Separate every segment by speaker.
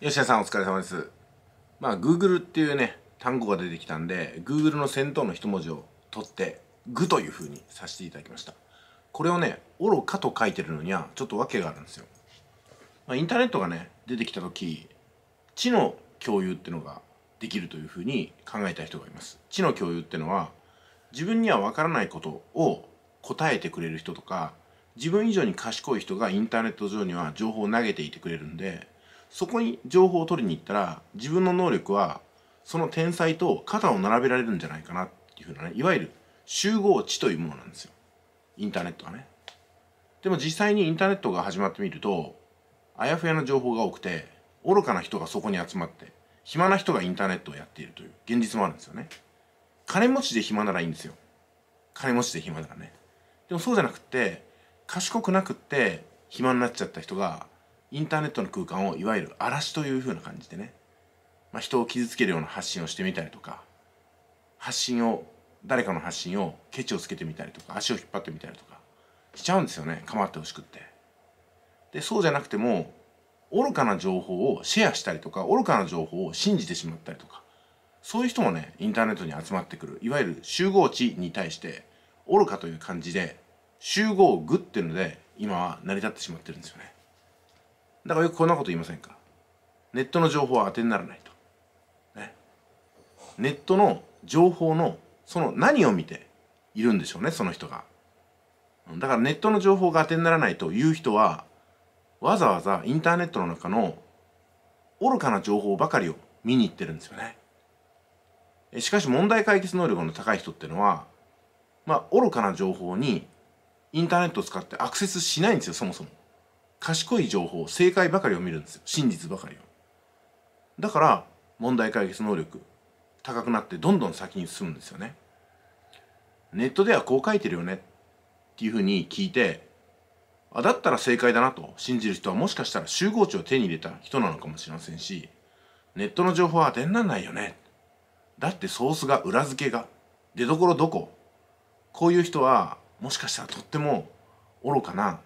Speaker 1: 吉田さんお疲れ様です。まあ、Google っていうね、単語が出てきたんで、Google の先頭の一文字を取って、グというふうにさせていただきました。これをね、愚かと書いてるのには、ちょっと訳があるんですよ。まあ、インターネットがね、出てきた時、知の共有っていうのができるというふうに考えた人がいます。知の共有ってのは、自分にはわからないことを答えてくれる人とか、自分以上に賢い人がインターネット上には情報を投げていてくれるんで、そこに情報を取りに行ったら自分の能力はその天才と肩を並べられるんじゃないかなっていうふうなねいわゆる集合値というものなんですよインターネットはねでも実際にインターネットが始まってみるとあやふやな情報が多くて愚かな人がそこに集まって暇な人がインターネットをやっているという現実もあるんですよね金持ちで暇ならいいんですよ金持ちで暇ならねでもそうじゃなくって賢くなくって暇になっちゃった人がインターネットの空間をいわゆる荒らしというふうな感じでね、まあ、人を傷つけるような発信をしてみたりとか発信を誰かの発信をケチをつけてみたりとか足を引っ張ってみたりとかしちゃうんですよね構ってほしくってでそうじゃなくても愚かな情報をシェアしたりとか愚かな情報を信じてしまったりとかそういう人もねインターネットに集まってくるいわゆる集合値に対して愚かという感じで集合具っていうので今は成り立ってしまってるんですよねだからよくこんなこと言いませんかネットの情報は当てにならないと、ね、ネットの情報のその何を見ているんでしょうねその人がだからネットの情報が当てにならないという人はわざわざインターネットの中の愚かな情報ばかりを見に行ってるんですよねしかし問題解決能力の高い人っていうのはまあ愚かな情報にインターネットを使ってアクセスしないんですよそもそも賢い情報正解ばかりを見るんですよ真実ばかりをだから問題解決能力高くなってどんどん先に進むんですよねネットではこう書いてるよねっていうふうに聞いてあだったら正解だなと信じる人はもしかしたら集合値を手に入れた人なのかもしれませんしネットの情報は当てにならないよねだってソースが裏付けが出どころどここういう人はもしかしたらとっても愚かな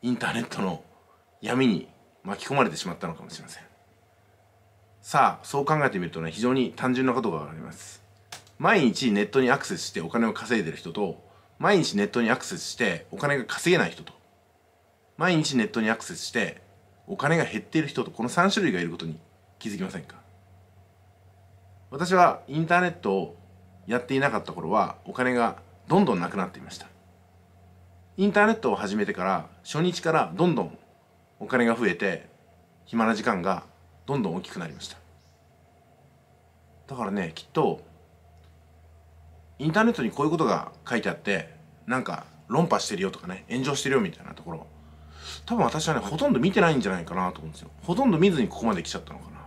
Speaker 1: インターネットの闇に巻き込まれてしまったのかもしれませんさあそう考えてみるとね非常に単純なことが分かります毎日ネットにアクセスしてお金を稼いでる人と毎日ネットにアクセスしてお金が稼げない人と毎日ネットにアクセスしてお金が減っている人とこの3種類がいることに気づきませんか私はインターネットをやっていなかった頃はお金がどんどんなくなっていましたインターネットを始めてから初日からどんどんお金が増えて暇な時間がどんどん大きくなりましただからねきっとインターネットにこういうことが書いてあってなんか論破してるよとかね炎上してるよみたいなところ多分私はねほとんど見てないんじゃないかなと思うんですよほとんど見ずにここまで来ちゃったのかな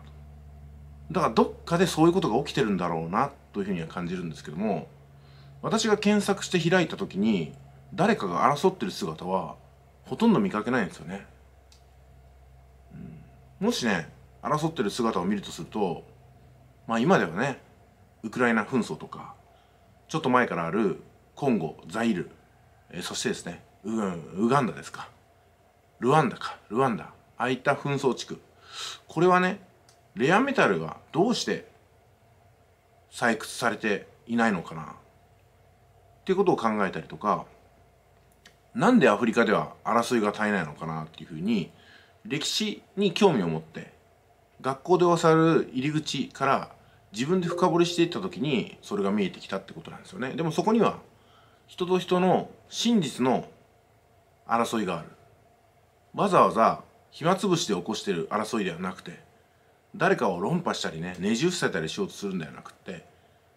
Speaker 1: だからどっかでそういうことが起きてるんだろうなというふうには感じるんですけども私が検索して開いた時に誰かが争ってる姿はほとんど見かけないんですよね、うん、もしね争ってる姿を見るとするとまあ今ではねウクライナ紛争とかちょっと前からあるコンゴザイル、えー、そしてですねウウガンダですかルワンダかルワンダああいった紛争地区これはねレアメタルがどうして採掘されていないのかなっていうことを考えたりとかなんでアフリカでは争いが絶えないのかなっていうふうに歴史に興味を持って学校で教わる入り口から自分で深掘りしていった時にそれが見えてきたってことなんですよねでもそこには人と人の真実の争いがあるわざわざ暇つぶしで起こしてる争いではなくて誰かを論破したりねねじ伏せたりしようとするんではなくって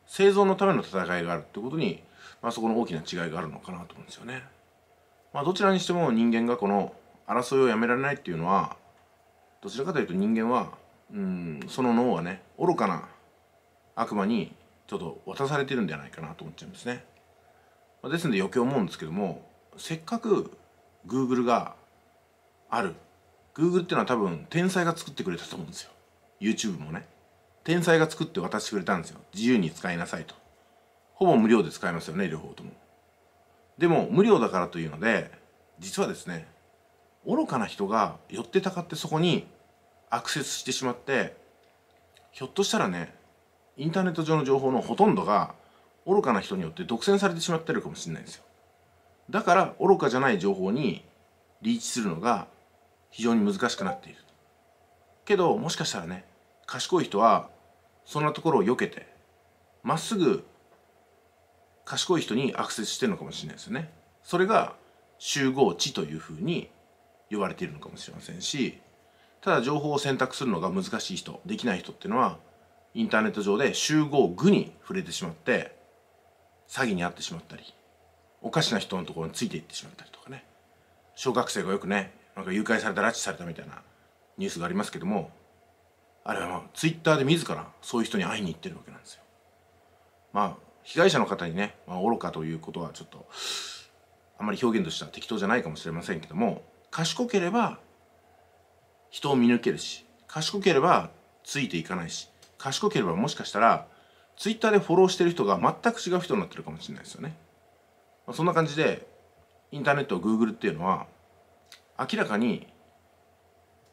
Speaker 1: 生存のための戦いがあるってことに、まあ、そこの大きな違いがあるのかなと思うんですよね。まあ、どちらにしても人間がこの争いをやめられないっていうのはどちらかというと人間はうんその脳はね愚かな悪魔にちょっと渡されてるんじゃないかなと思っちゃうんですね。まあ、ですので余計思うんですけどもせっかく Google がある Google っていうのは多分天才が作ってくれたと思うんですよ YouTube もね天才が作って渡してくれたんですよ自由に使いなさいとほぼ無料で使えますよね両方ともでも無料だからというので実はですね愚かな人が寄ってたかってそこにアクセスしてしまってひょっとしたらねインターネット上の情報のほとんどが愚かな人によって独占されてしまってるかもしれないんですよだから愚かじゃない情報にリーチするのが非常に難しくなっているけどもしかしたらね賢い人はそんなところを避けてまっすぐ賢い人にアクセスしてるのかもしれないですよね。それが集合値というふうに呼ばれているのかもしれませんしただ情報を選択するのが難しい人できない人っていうのはインターネット上で集合具に触れてしまって詐欺に遭ってしまったりおかしな人のところについていってしまったりとかね小学生がよくねなんか誘拐された拉致されたみたいなニュースがありますけどもあれはまあツイッターで自らそういう人に会いに行ってるわけなんですよ。まあ被害者の方にね、まあ、愚かということはちょっとあまり表現としては適当じゃないかもしれませんけども賢ければ人を見抜けるし賢ければついていかないし賢ければもしかしたらツイッターでフォローしてる人が全く違う人になってるかもしれないですよね。まあ、そんな感じでインターネット Google っていうのは明らかに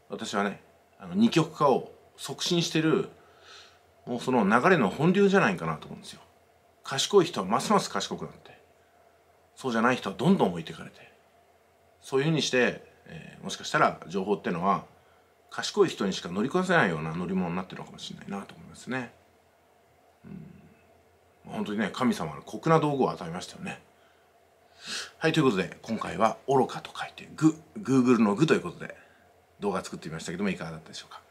Speaker 1: 私はねあの二極化を促進してるもうその流れの本流じゃないかなと思うんですよ。賢い人はますます賢くなってそうじゃない人はどんどん置いていかれてそういうふうにして、えー、もしかしたら情報ってのは賢い人にしか乗り越なせないような乗り物になってるのかもしれないなと思いますね。うん、本当にね神様の酷な道具を与えましたよね。はいということで今回は「愚か」と書いて「グ」Google の「グ」ということで動画作ってみましたけどもいかがだったでしょうか。